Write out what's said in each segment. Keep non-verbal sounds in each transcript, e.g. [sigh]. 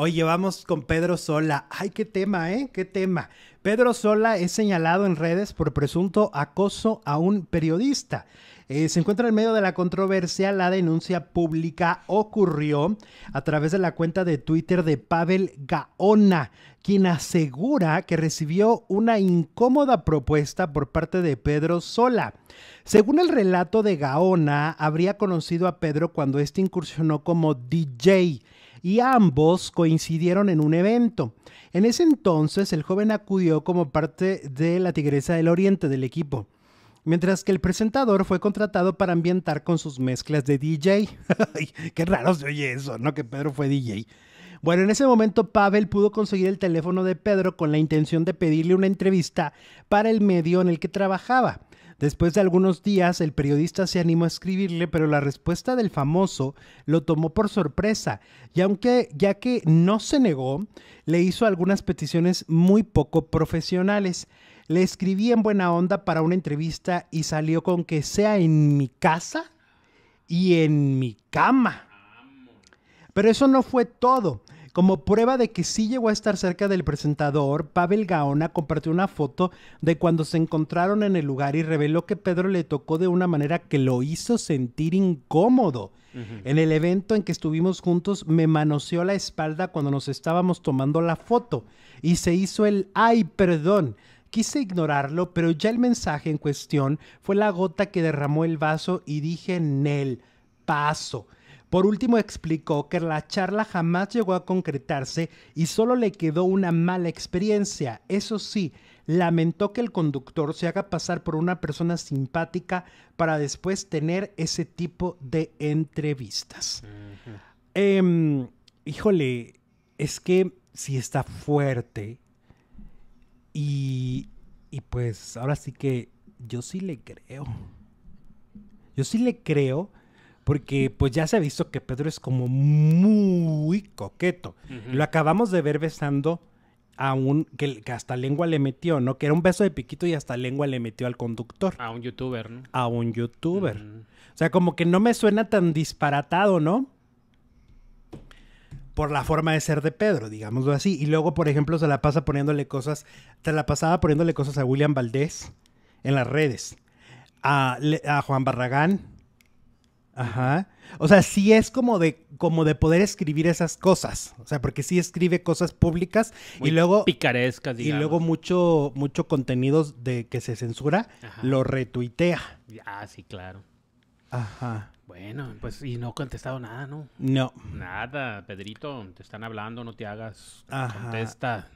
Hoy llevamos con Pedro Sola. Ay, qué tema, ¿eh? Qué tema. Pedro Sola es señalado en redes por presunto acoso a un periodista. Eh, se encuentra en medio de la controversia. La denuncia pública ocurrió a través de la cuenta de Twitter de Pavel Gaona, quien asegura que recibió una incómoda propuesta por parte de Pedro Sola. Según el relato de Gaona, habría conocido a Pedro cuando este incursionó como DJ y ambos coincidieron en un evento. En ese entonces el joven acudió como parte de la Tigresa del Oriente del equipo, mientras que el presentador fue contratado para ambientar con sus mezclas de DJ. [laughs] Qué raro se oye eso, ¿no? Que Pedro fue DJ. Bueno, en ese momento Pavel pudo conseguir el teléfono de Pedro con la intención de pedirle una entrevista para el medio en el que trabajaba. Después de algunos días, el periodista se animó a escribirle, pero la respuesta del famoso lo tomó por sorpresa, y aunque ya que no se negó, le hizo algunas peticiones muy poco profesionales. Le escribí en buena onda para una entrevista y salió con que sea en mi casa y en mi cama. Pero eso no fue todo. Como prueba de que sí llegó a estar cerca del presentador, Pavel Gaona compartió una foto de cuando se encontraron en el lugar y reveló que Pedro le tocó de una manera que lo hizo sentir incómodo. En el evento en que estuvimos juntos, me manoseó la espalda cuando nos estábamos tomando la foto y se hizo el ay, perdón. Quise ignorarlo, pero ya el mensaje en cuestión fue la gota que derramó el vaso y dije ¡Nel, paso. Por último, explicó que la charla jamás llegó a concretarse y solo le quedó una mala experiencia. Eso sí, lamentó que el conductor se haga pasar por una persona simpática para después tener ese tipo de entrevistas. Em, híjole, es que si está fuerte y, y pues ahora sí que yo sí le creo. Yo sí le creo porque pues ya se ha visto que Pedro es como muy coqueto. Lo acabamos de ver besando a un que, hasta lengua le metió, ¿no? Que era un beso de piquito y hasta lengua le metió al conductor. A un youtuber, ¿no? A un youtuber. O sea, como que no me suena tan disparatado, ¿no? Por la forma de ser de Pedro, digámoslo así. Y luego, por ejemplo, se la pasa poniéndole cosas, se la pasaba poniéndole cosas a William Valdés en las redes, a Juan Barragán, Ajá. O sea, sí es como de, como de poder escribir esas cosas. O sea, porque sí escribe cosas públicas y luego. Picarescas, digamos. Y luego mucho, mucho contenidos de que se censura lo retuitea. Ah, sí, claro. Ajá. Bueno, pues, y no ha contestado nada, ¿no? No. Nada, Pedrito, te están hablando, no te hagas. Ajá. Contesta.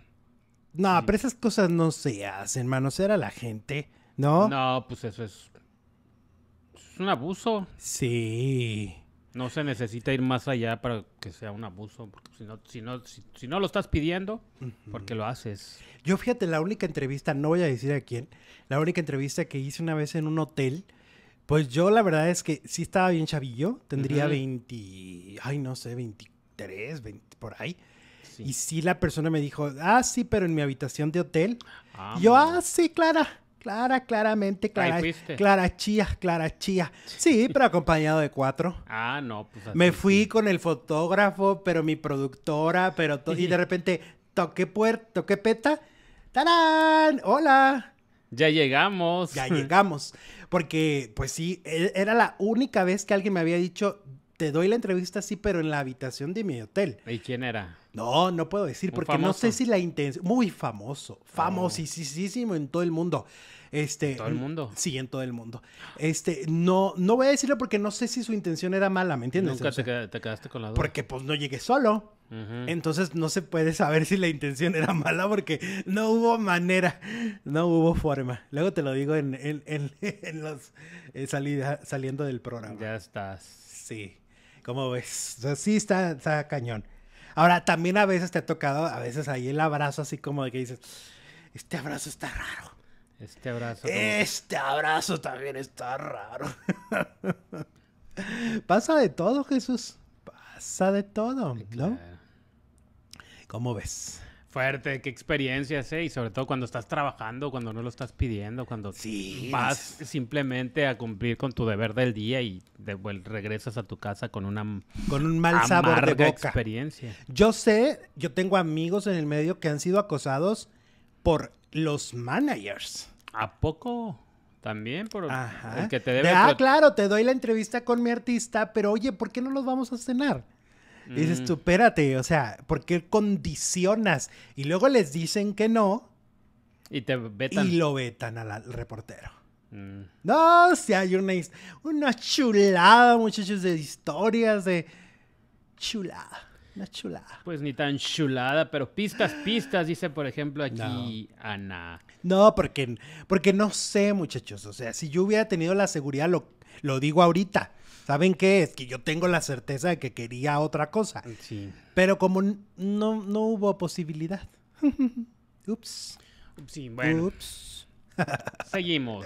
No, pero esas cosas no se hacen, hermano. a la gente, ¿no? No, pues eso es es un abuso. Sí. No se necesita ir más allá para que sea un abuso, si no, lo estás pidiendo, porque lo haces. Yo fíjate, la única entrevista, no voy a decir a quién, la única entrevista que hice una vez en un hotel, pues yo la verdad es que sí estaba bien chavillo, tendría 20, ay no sé, 23, por ahí. Y si la persona me dijo, ah, sí, pero en mi habitación de hotel. Ah, yo, ah, sí, Clara. Clara, claramente, Clara. Ahí fuiste. Clara Chía, Clara Chía. Sí, pero acompañado de cuatro. Ah, no, pues así Me fui con el fotógrafo, pero mi productora, pero todo. y de [laughs] repente toqué puerta, toqué peta. ¡Tarán! ¡Hola! Ya llegamos. Ya [laughs] llegamos. Porque, pues sí, e-, era la única vez que alguien me había dicho, te doy la entrevista, sí, pero en la habitación de mi hotel. ¿Y quién era? No, no puedo decir porque no sé si la intención. Muy famoso. Oh. Famosísimo en todo el mundo. Este, ¿En todo el mundo? Sí, en todo el mundo. Este, no, no voy a decirlo porque no sé si su intención era mala, ¿me entiendes? Nunca te, quedaste con la duda. Porque pues no llegué solo. Entonces no se puede saber si la intención era mala porque no hubo manera, no hubo forma. Luego te lo digo en, en, en, [laughs] los eh, saliendo del programa. Ya estás. Sí. como ves? O sí está, está cañón. Ahora, también a veces te ha tocado, a veces ahí el abrazo así como de que dices, este abrazo está raro. Este abrazo. Este abrazo también está raro. [laughs] Pasa de todo, Jesús. Pasa de todo, ¿no? ¿Cómo ves? Fuerte, qué experiencias, eh, Y sobre todo cuando estás trabajando, cuando no lo estás pidiendo, cuando vas simplemente a cumplir con tu deber del día y regresas a tu casa con una con un mal sabor de boca. experiencia. Yo sé, yo tengo amigos en el medio que han sido acosados por los managers. ¿A poco? También por el que te debe. Ah, claro, te doy la entrevista con mi artista, pero oye, ¿por qué no los vamos a cenar? dices tú, espérate, o sea, ¿por qué condicionas? Y luego les dicen que no. Y te vetan. Y lo vetan al, reportero. Mm. No, o sea, hay una, una chulada, muchachos, de historias, de chulada. Una chulada. Pues ni tan chulada, pero pistas, [gasps] pistas, dice por ejemplo aquí Ana. No, porque, porque no sé, muchachos. O sea, si yo hubiera tenido la seguridad, lo, lo digo ahorita. ¿Saben qué? Es que yo tengo la certeza de que quería otra cosa. Sí. Pero como no, no hubo posibilidad. [laughs] Ups. Sí, bueno. Ups. [laughs] Seguimos.